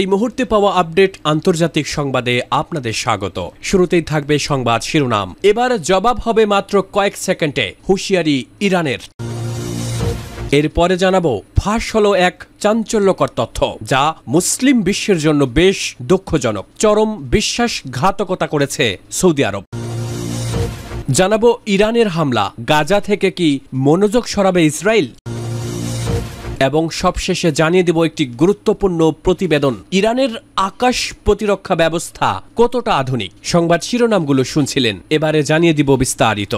এই মুহূর্তে পাওয়া আপডেট আন্তর্জাতিক সংবাদে আপনাদের স্বাগত শুরুতেই থাকবে সংবাদ শিরোনাম এবার জবাব হবে মাত্র কয়েক সেকেন্ডে হুঁশিয়ারি ইরানের এরপরে জানাবো ফাঁস হলো এক চাঞ্চল্যকর তথ্য যা মুসলিম বিশ্বের জন্য বেশ দুঃখজনক চরম বিশ্বাসঘাতকতা করেছে সৌদি আরব জানাবো ইরানের হামলা গাজা থেকে কি মনোযোগ সরাবে ইসরায়েল এবং সবশেষে জানিয়ে দেব একটি গুরুত্বপূর্ণ প্রতিবেদন ইরানের আকাশ প্রতিরক্ষা ব্যবস্থা কতটা আধুনিক সংবাদ শিরোনামগুলো শুনছিলেন এবারে জানিয়ে দিব বিস্তারিত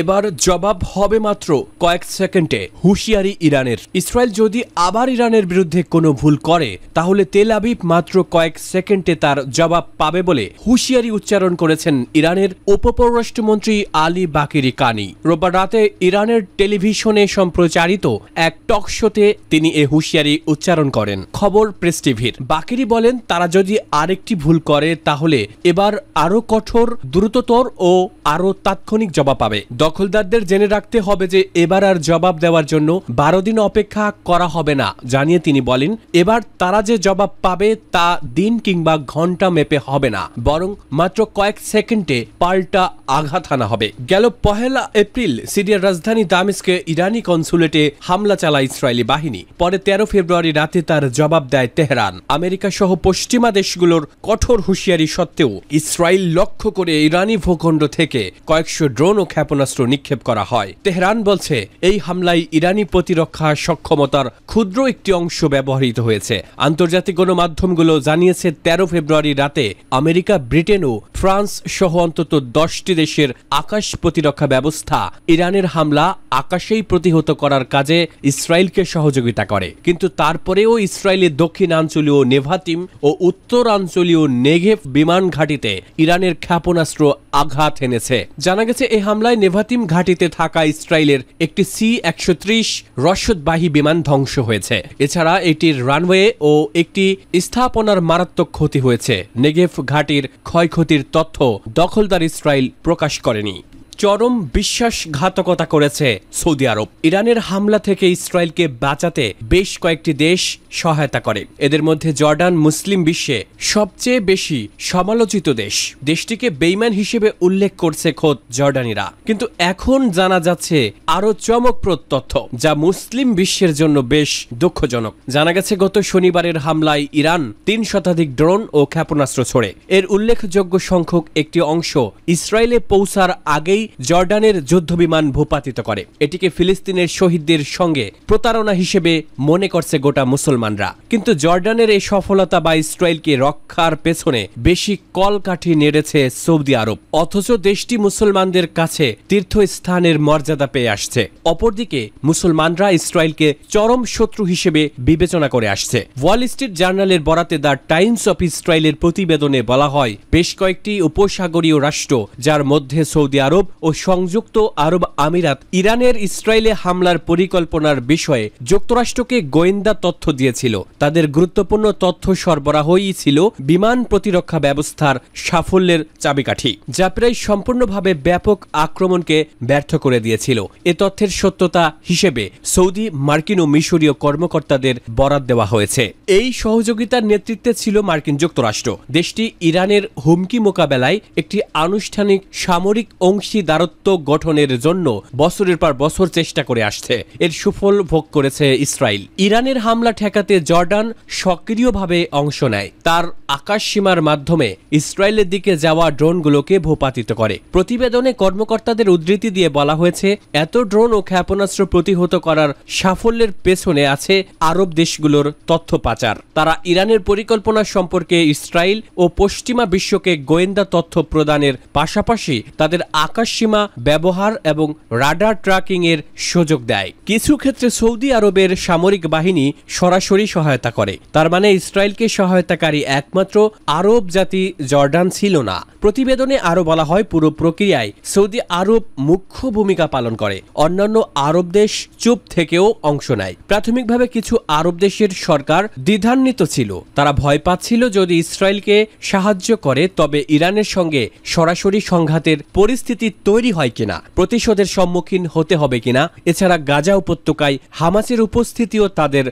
এবার জবাব হবে মাত্র কয়েক সেকেন্ডে হুঁশিয়ারি ইরানের ইসরায়েল যদি আবার ইরানের বিরুদ্ধে কোনো ভুল করে তাহলে তেল আবিব মাত্র কয়েক সেকেন্ডে তার জবাব পাবে বলে হুঁশিয়ারি উচ্চারণ করেছেন ইরানের উপপররাষ্ট্রমন্ত্রী আলী বাকিরি কানি রোববার রাতে ইরানের টেলিভিশনে সম্প্রচারিত এক টক শোতে তিনি এ হুঁশিয়ারি উচ্চারণ করেন খবর প্রেস টিভির বাকিরি বলেন তারা যদি আরেকটি ভুল করে তাহলে এবার আরও কঠোর দ্রুততর ও আরও তাৎক্ষণিক জবাব পাবে দখলদারদের জেনে রাখতে হবে যে এবার আর জবাব দেওয়ার জন্য বারো দিন অপেক্ষা করা হবে না জানিয়ে তিনি বলেন এবার তারা যে জবাব পাবে তা দিন কিংবা ঘন্টা মেপে হবে না বরং মাত্র কয়েক সেকেন্ডে পাল্টা আঘাত আনা হবে গেল পহেলা এপ্রিল সিরিয়ার রাজধানী দামেস্কে ইরানি কনসুলেটে হামলা চালায় ইসরায়েলি বাহিনী পরে তেরো ফেব্রুয়ারি রাতে তার জবাব দেয় তেহরান আমেরিকা সহ পশ্চিমা দেশগুলোর কঠোর হুঁশিয়ারি সত্ত্বেও ইসরায়েল লক্ষ্য করে ইরানি ভূখণ্ড থেকে কয়েকশো ড্রোন ও ক্ষেপণাস্ত্র ক্ষেপণাস্ত্র নিক্ষেপ করা হয় তেহরান বলছে এই হামলায় ইরানি প্রতিরক্ষা সক্ষমতার ক্ষুদ্র একটি অংশ ব্যবহৃত হয়েছে আন্তর্জাতিক গণমাধ্যমগুলো জানিয়েছে তেরো ফেব্রুয়ারি রাতে আমেরিকা ব্রিটেন ও ফ্রান্স সহ অন্তত দশটি দেশের আকাশ প্রতিরক্ষা ব্যবস্থা ইরানের হামলা আকাশেই প্রতিহত করার কাজে ইসরায়েলকে সহযোগিতা করে কিন্তু তারপরেও ইসরায়েলের দক্ষিণাঞ্চলীয় নেভাতিম ও উত্তরাঞ্চলীয় নেঘেফ বিমান ঘাটিতে ইরানের ক্ষেপণাস্ত্র আঘাত এনেছে জানা গেছে এ হামলায় নেভাতিম ঘাটিতে থাকা ইসরায়েলের একটি সি একশো ত্রিশ রসদবাহী বিমান ধ্বংস হয়েছে এছাড়া এটির রানওয়ে ও একটি স্থাপনার মারাত্মক ক্ষতি হয়েছে নেগেভ ঘাটির ক্ষয়ক্ষতির তথ্য দখলদার ইসরায়েল প্রকাশ করেনি চরম বিশ্বাসঘাতকতা করেছে সৌদি আরব ইরানের হামলা থেকে ইসরায়েলকে বাঁচাতে বেশ কয়েকটি দেশ সহায়তা করে এদের মধ্যে জর্ডান মুসলিম বিশ্বে সবচেয়ে বেশি সমালোচিত দেশ দেশটিকে বেইমান হিসেবে উল্লেখ করছে খোদ জর্ডানিরা কিন্তু এখন জানা যাচ্ছে আরও চমকপ্রদ তথ্য যা মুসলিম বিশ্বের জন্য বেশ দুঃখজনক জানা গেছে গত শনিবারের হামলায় ইরান তিন শতাধিক ড্রোন ও ক্ষেপণাস্ত্র ছড়ে এর উল্লেখযোগ্য সংখ্যক একটি অংশ ইসরায়েলে পৌঁছার আগেই জর্ডানের যুদ্ধবিমান ভূপাতিত করে এটিকে ফিলিস্তিনের শহীদদের সঙ্গে প্রতারণা হিসেবে মনে করছে গোটা মুসলমানরা কিন্তু জর্ডানের এই সফলতা বা ইসরায়েলকে রক্ষার পেছনে বেশি কলকাঠি নেড়েছে সৌদি আরব অথচ দেশটি মুসলমানদের কাছে তীর্থস্থানের মর্যাদা পেয়ে আসছে অপরদিকে মুসলমানরা ইসরায়েলকে চরম শত্রু হিসেবে বিবেচনা করে আসছে ওয়াল স্ট্রিট জার্নালের বরাতে দ্য টাইমস অফ ইসরায়েলের প্রতিবেদনে বলা হয় বেশ কয়েকটি উপসাগরীয় রাষ্ট্র যার মধ্যে সৌদি আরব ও সংযুক্ত আরব আমিরাত ইরানের ইসরায়েলে হামলার পরিকল্পনার বিষয়ে যুক্তরাষ্ট্রকে গোয়েন্দা তথ্য দিয়েছিল তাদের গুরুত্বপূর্ণ তথ্য সরবরাহই ছিল বিমান প্রতিরক্ষা ব্যবস্থার সাফল্যের চাবিকাঠি যা প্রায় সম্পূর্ণভাবে ব্যাপক আক্রমণকে ব্যর্থ করে দিয়েছিল এ তথ্যের সত্যতা হিসেবে সৌদি মার্কিন ও মিশরীয় কর্মকর্তাদের বরাত দেওয়া হয়েছে এই সহযোগিতার নেতৃত্বে ছিল মার্কিন যুক্তরাষ্ট্র দেশটি ইরানের হুমকি মোকাবেলায় একটি আনুষ্ঠানিক সামরিক অংশী দারত্ব গঠনের জন্য বছরের পর বছর চেষ্টা করে আসছে এর সুফল ভোগ করেছে ইসরায়েল ইরানের হামলা ঠেকাতে জর্ডান সক্রিয়ভাবে অংশ নেয় তার আকাশ সীমার মাধ্যমে ইসরায়েলের দিকে যাওয়া ড্রোনগুলোকে ভূপাতিত করে প্রতিবেদনে কর্মকর্তাদের উদ্ধৃতি দিয়ে বলা হয়েছে এত ড্রোন ও ক্ষেপণাস্ত্র প্রতিহত করার সাফল্যের পেছনে আছে আরব দেশগুলোর তথ্য পাচার তারা ইরানের পরিকল্পনা সম্পর্কে ইসরায়েল ও পশ্চিমা বিশ্বকে গোয়েন্দা তথ্য প্রদানের পাশাপাশি তাদের আকাশ সীমা ব্যবহার এবং রাডার ট্র্যাকিং এর সুযোগ দেয় কিছু ক্ষেত্রে সৌদি আরবের সামরিক বাহিনী সরাসরি সহায়তা করে তার মানে ইসরায়েলকে সহায়তাকারী একমাত্র আরব জাতি জর্ডান ছিল না প্রতিবেদনে আরও বলা হয় পুরো প্রক্রিয়ায় সৌদি আরব মুখ্য ভূমিকা পালন করে অন্যান্য আরব দেশ চুপ থেকেও অংশ নেয় প্রাথমিকভাবে কিছু আরব দেশের সরকার দ্বিধান্বিত ছিল তারা ভয় পাচ্ছিল যদি ইসরায়েলকে সাহায্য করে তবে ইরানের সঙ্গে সরাসরি সংঘাতের পরিস্থিতি তৈরি হয় কিনা প্রতিশোধের সম্মুখীন হতে হবে কিনা এছাড়া গাজা উপত্যকায় হামাসের উপস্থিতিও তাদের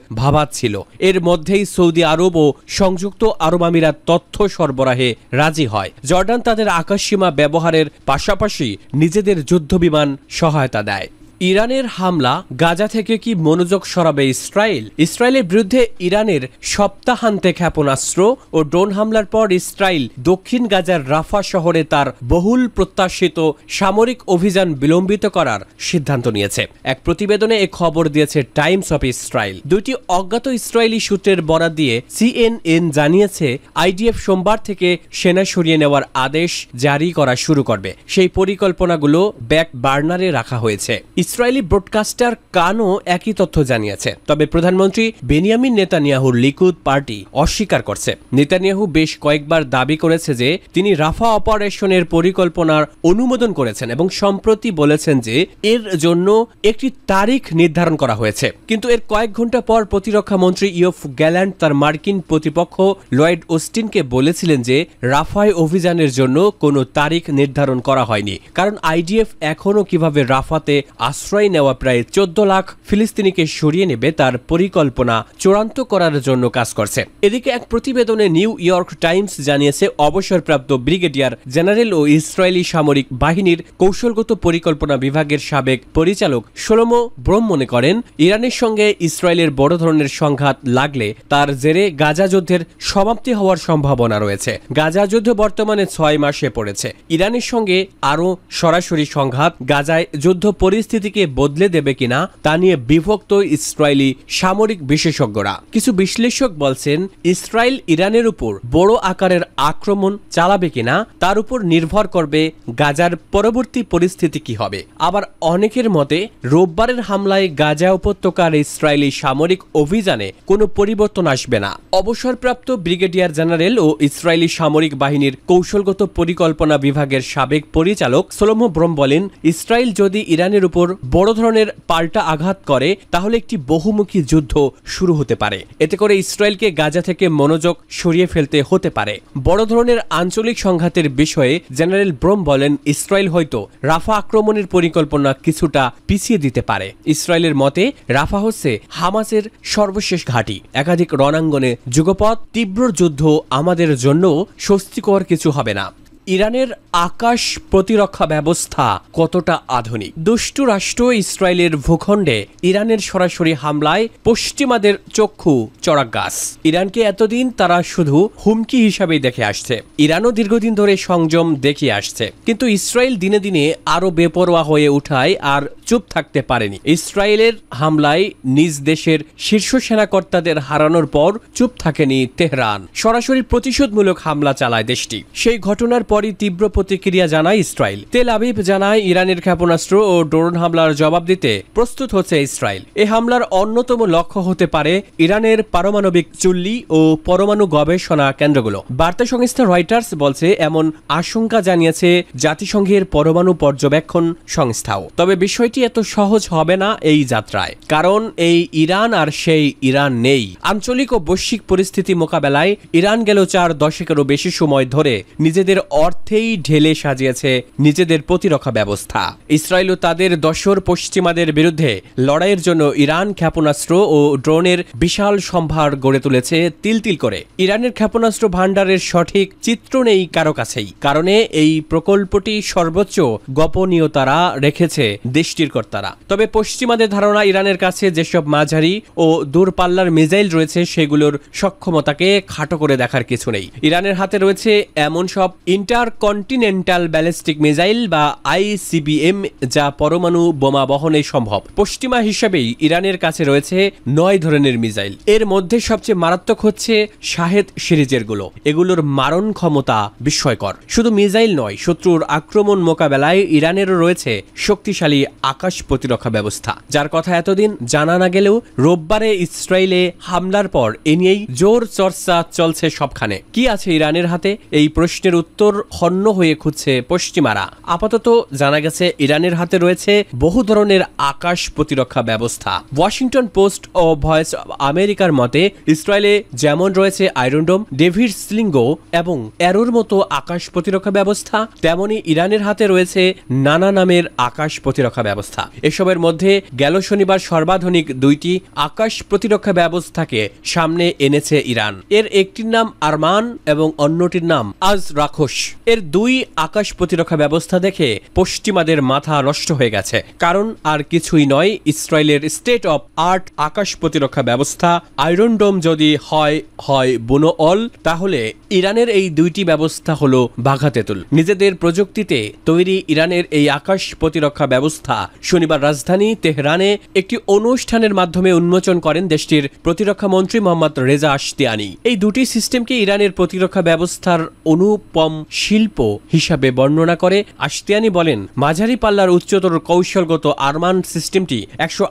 ছিল এর মধ্যেই সৌদি আরব ও সংযুক্ত আরব আমিরাত তথ্য সরবরাহে রাজি হয় জর্ডান তাদের আকাশসীমা ব্যবহারের পাশাপাশি নিজেদের যুদ্ধবিমান সহায়তা দেয় ইরানের হামলা গাজা থেকে কি মনোযোগ সরাবে ইসরায়েল ইসরায়েলের বিরুদ্ধে ইরানের সপ্তাহান্তে ক্ষেপণাস্ত্র ও ড্রোন হামলার পর ইসরায়েল দক্ষিণ গাজার রাফা শহরে তার বহুল প্রত্যাশিত সামরিক অভিযান বিলম্বিত করার সিদ্ধান্ত নিয়েছে এক প্রতিবেদনে এ খবর দিয়েছে টাইমস অফ ইসরায়েল দুটি অজ্ঞাত ইসরায়েলি সূত্রের বরাদ দিয়ে সিএনএন জানিয়েছে আইডিএফ সোমবার থেকে সেনা সরিয়ে নেওয়ার আদেশ জারি করা শুরু করবে সেই পরিকল্পনাগুলো ব্যাক বার্নারে রাখা হয়েছে ইসরায়েলি ব্রডকাস্টার কানও একই তথ্য জানিয়েছে তবে প্রধানমন্ত্রী বেনিয়ামিন নেতানিয়াহুর লিকুদ পার্টি অস্বীকার করছে নেতানিয়াহু বেশ কয়েকবার দাবি করেছে যে তিনি রাফা অপারেশনের পরিকল্পনার অনুমোদন করেছেন এবং সম্প্রতি বলেছেন যে এর জন্য একটি তারিখ নির্ধারণ করা হয়েছে কিন্তু এর কয়েক ঘন্টা পর প্রতিরক্ষা মন্ত্রী ইয়ফ গ্যাল্যান্ড তার মার্কিন প্রতিপক্ষ লয়েড ওস্টিনকে বলেছিলেন যে রাফায় অভিযানের জন্য কোনো তারিখ নির্ধারণ করা হয়নি কারণ আইডিএফ এখনও কিভাবে রাফাতে আস আশ্রয় নেওয়া প্রায় চোদ্দ লাখ ফিলিস্তিনিকে সরিয়ে নেবে তার পরিকল্পনা চূড়ান্ত করার জন্য কাজ করছে এদিকে এক প্রতিবেদনে নিউ ইয়র্ক টাইমস জানিয়েছে অবসরপ্রাপ্ত ব্রিগেডিয়ার জেনারেল ও ইসরায়েলি সামরিক বাহিনীর কৌশলগত পরিকল্পনা বিভাগের সাবেক পরিচালক সোলোমো ব্রহ্ম মনে করেন ইরানের সঙ্গে ইসরায়েলের বড় ধরনের সংঘাত লাগলে তার জেরে গাজা যুদ্ধের সমাপ্তি হওয়ার সম্ভাবনা রয়েছে গাজা যুদ্ধ বর্তমানে ছয় মাসে পড়েছে ইরানের সঙ্গে আরও সরাসরি সংঘাত গাজায় যুদ্ধ পরিস্থিতি পরিস্থিতিকে বদলে দেবে কিনা তা নিয়ে বিভক্ত ইসরায়েলি সামরিক বিশেষজ্ঞরা কিছু বিশ্লেষক বলছেন ইসরায়েল ইরানের উপর বড় আকারের আক্রমণ চালাবে কিনা তার উপর নির্ভর করবে গাজার পরবর্তী পরিস্থিতি কি হবে আবার অনেকের মতে রোববারের হামলায় গাজা উপত্যকার ইসরায়েলি সামরিক অভিযানে কোনো পরিবর্তন আসবে না অবসরপ্রাপ্ত ব্রিগেডিয়ার জেনারেল ও ইসরায়েলি সামরিক বাহিনীর কৌশলগত পরিকল্পনা বিভাগের সাবেক পরিচালক সোলমো ব্রম বলেন ইসরায়েল যদি ইরানের উপর বড় ধরনের পাল্টা আঘাত করে তাহলে একটি বহুমুখী যুদ্ধ শুরু হতে পারে এতে করে ইসরায়েলকে গাজা থেকে মনোযোগ সরিয়ে ফেলতে হতে পারে বড় ধরনের আঞ্চলিক সংঘাতের বিষয়ে জেনারেল ব্রোম বলেন ইসরায়েল হয়তো রাফা আক্রমণের পরিকল্পনা কিছুটা পিছিয়ে দিতে পারে ইসরায়েলের মতে রাফা হচ্ছে হামাসের সর্বশেষ ঘাঁটি একাধিক রণাঙ্গনে যুগপথ তীব্র যুদ্ধ আমাদের জন্য স্বস্তিকর কিছু হবে না ইরানের আকাশ প্রতিরক্ষা ব্যবস্থা কতটা আধুনিক দুষ্টু রাষ্ট্র ইসরায়েলের ভূখণ্ডে ইরানের সরাসরি হামলায় পশ্চিমাদের চক্ষু চড়াগাছ গাছ ইরানকে এতদিন তারা শুধু হুমকি হিসাবেই দেখে আসছে ইরানও দীর্ঘদিন ধরে সংযম দেখিয়ে আসছে কিন্তু ইসরায়েল দিনে দিনে আরও বেপরোয়া হয়ে উঠায় আর চুপ থাকতে পারেনি ইসরায়েলের হামলায় নিজ দেশের শীর্ষ সেনাকর্তাদের হারানোর পর চুপ থাকেনি তেহরান সরাসরি প্রতিশোধমূলক হামলা চালায় দেশটি সেই ঘটনার পরই তীব্র প্রতিক্রিয়া জানায় ইসরায়েল তেল আবিব জানায় ইরানের ক্ষেপণাস্ত্র ও ড্রোন হামলার জবাব দিতে প্রস্তুত হচ্ছে ইসরায়েল এ হামলার অন্যতম লক্ষ্য হতে পারে ইরানের পারমাণবিক চুল্লি ও পরমাণু গবেষণা কেন্দ্রগুলো বার্তা সংস্থা রয়টার্স বলছে এমন আশঙ্কা জানিয়েছে জাতিসংঘের পরমাণু পর্যবেক্ষণ সংস্থাও তবে বিষয়টি বিষয়টি এত সহজ হবে না এই যাত্রায় কারণ এই ইরান আর সেই ইরান নেই আঞ্চলিক ও বৈশ্বিক পরিস্থিতি মোকাবেলায় ইরান গেল চার দশকেরও বেশি সময় ধরে নিজেদের অর্থেই ঢেলে সাজিয়েছে নিজেদের প্রতিরক্ষা ব্যবস্থা ইসরায়েল ও তাদের দশর পশ্চিমাদের বিরুদ্ধে লড়াইয়ের জন্য ইরান ক্ষেপণাস্ত্র ও ড্রোনের বিশাল সম্ভার গড়ে তুলেছে তিল তিল করে ইরানের ক্ষেপণাস্ত্র ভাণ্ডারের সঠিক চিত্র নেই কারো কাছেই কারণে এই প্রকল্পটি সর্বোচ্চ গোপনীয়তারা রেখেছে দেশটির কর্তারা তবে পশ্চিমাদের ধারণা ইরানের কাছে যেসব মাঝারি ও দূরপাল্লার মিসাইল রয়েছে সেগুলোর সক্ষমতাকে খাটো করে দেখার কিছু নেই ইরানের হাতে রয়েছে এমন সব ইন্টার কন্টিনেন্টাল ব্যালিস্টিক মিসাইল বা আইসিবিএম যা পরমাণু বোমা বহনে সম্ভব পশ্চিমা হিসেবেই ইরানের কাছে রয়েছে নয় ধরনের মিসাইল এর মধ্যে সবচেয়ে মারাত্মক হচ্ছে শাহেদ সিরিজের গুলো এগুলোর মারণ ক্ষমতা বিস্ময়কর শুধু মিসাইল নয় শত্রুর আক্রমণ মোকাবেলায় ইরানেরও রয়েছে শক্তিশালী আকাশ প্রতিরক্ষা ব্যবস্থা যার কথা এতদিন জানা না গেলেও রোববারে ইসরায়েলে হামলার পর এ নিয়েই জোর চর্চা চলছে সবখানে কি আছে ইরানের হাতে এই প্রশ্নের উত্তর হন্য হয়ে খুঁজছে পশ্চিমারা আপাতত জানা গেছে ইরানের হাতে রয়েছে বহু ধরনের আকাশ প্রতিরক্ষা ব্যবস্থা ওয়াশিংটন পোস্ট ও ভয়েস আমেরিকার মতে ইসরায়েলে যেমন রয়েছে আয়রনডোম ডেভিড স্লিঙ্গো এবং অ্যারোর মতো আকাশ প্রতিরক্ষা ব্যবস্থা তেমনি ইরানের হাতে রয়েছে নানা নামের আকাশ প্রতিরক্ষা ব্যবস্থা ব্যবস্থা এসবের মধ্যে গেল শনিবার সর্বাধুনিক দুইটি আকাশ প্রতিরক্ষা ব্যবস্থাকে সামনে এনেছে ইরান এর একটির নাম আরমান এবং অন্যটির নাম আজ রাখস এর দুই আকাশ প্রতিরক্ষা ব্যবস্থা দেখে পশ্চিমাদের মাথা নষ্ট হয়ে গেছে কারণ আর কিছুই নয় ইসরায়েলের স্টেট অফ আর্ট আকাশ প্রতিরক্ষা ব্যবস্থা আয়রন ডোম যদি হয় হয় বুনো অল তাহলে ইরানের এই দুইটি ব্যবস্থা হলো বাঘাতেতুল নিজেদের প্রযুক্তিতে তৈরি ইরানের এই আকাশ প্রতিরক্ষা ব্যবস্থা শনিবার রাজধানী তেহরানে একটি অনুষ্ঠানের মাধ্যমে উন্মোচন করেন দেশটির প্রতিরক্ষা মন্ত্রী মোহাম্মদ রেজা আশতিয়ানি এই দুটি সিস্টেমকে ইরানের প্রতিরক্ষা ব্যবস্থার অনুপম শিল্প হিসাবে বর্ণনা করে আশতিয়ানি বলেন মাঝারি পাল্লার উচ্চতর কৌশলগত আরমান সিস্টেমটি একশো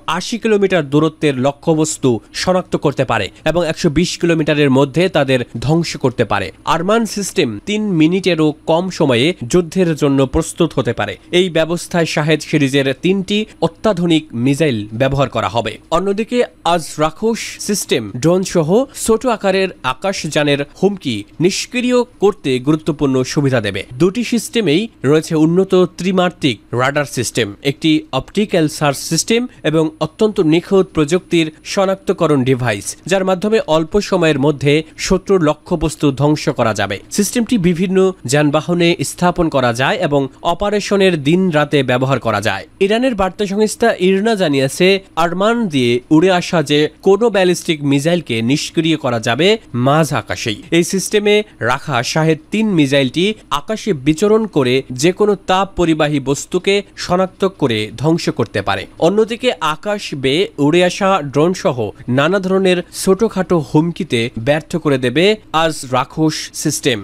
কিলোমিটার দূরত্বের লক্ষ্যবস্তু শনাক্ত করতে পারে এবং একশো কিলোমিটারের মধ্যে তাদের ধ্বংস করতে পারে আরমান সিস্টেম তিন মিনিটেরও কম সময়ে যুদ্ধের জন্য প্রস্তুত হতে পারে এই ব্যবস্থায় শাহেদ সিরিজের তিন তিনটি অত্যাধুনিক মিসাইল ব্যবহার করা হবে অন্যদিকে আজ রাখোস সিস্টেম ড্রোন সহ ছোট আকারের আকাশযানের হুমকি নিষ্ক্রিয় করতে গুরুত্বপূর্ণ সুবিধা দেবে দুটি সিস্টেমেই রয়েছে উন্নত ত্রিমাত্রিক রাডার সিস্টেম একটি অপটিক্যাল সার্চ সিস্টেম এবং অত্যন্ত নিখুঁত প্রযুক্তির শনাক্তকরণ ডিভাইস যার মাধ্যমে অল্প সময়ের মধ্যে শত্রুর লক্ষ্যবস্তু ধ্বংস করা যাবে সিস্টেমটি বিভিন্ন যানবাহনে স্থাপন করা যায় এবং অপারেশনের দিন রাতে ব্যবহার করা যায় ইরানের ইরানের বার্তা সংস্থা ইরনা জানিয়েছে আরমান দিয়ে উড়ে আসা যে কোনো ব্যালিস্টিক মিসাইলকে নিষ্ক্রিয় করা যাবে মাঝ আকাশেই এই সিস্টেমে রাখা শাহের তিন মিসাইলটি আকাশে বিচরণ করে যে কোনো তাপ পরিবাহী বস্তুকে শনাক্ত করে ধ্বংস করতে পারে অন্যদিকে আকাশ বেয়ে উড়ে আসা ড্রোন সহ নানা ধরনের ছোটখাটো হুমকিতে ব্যর্থ করে দেবে আজ রাখোশ সিস্টেম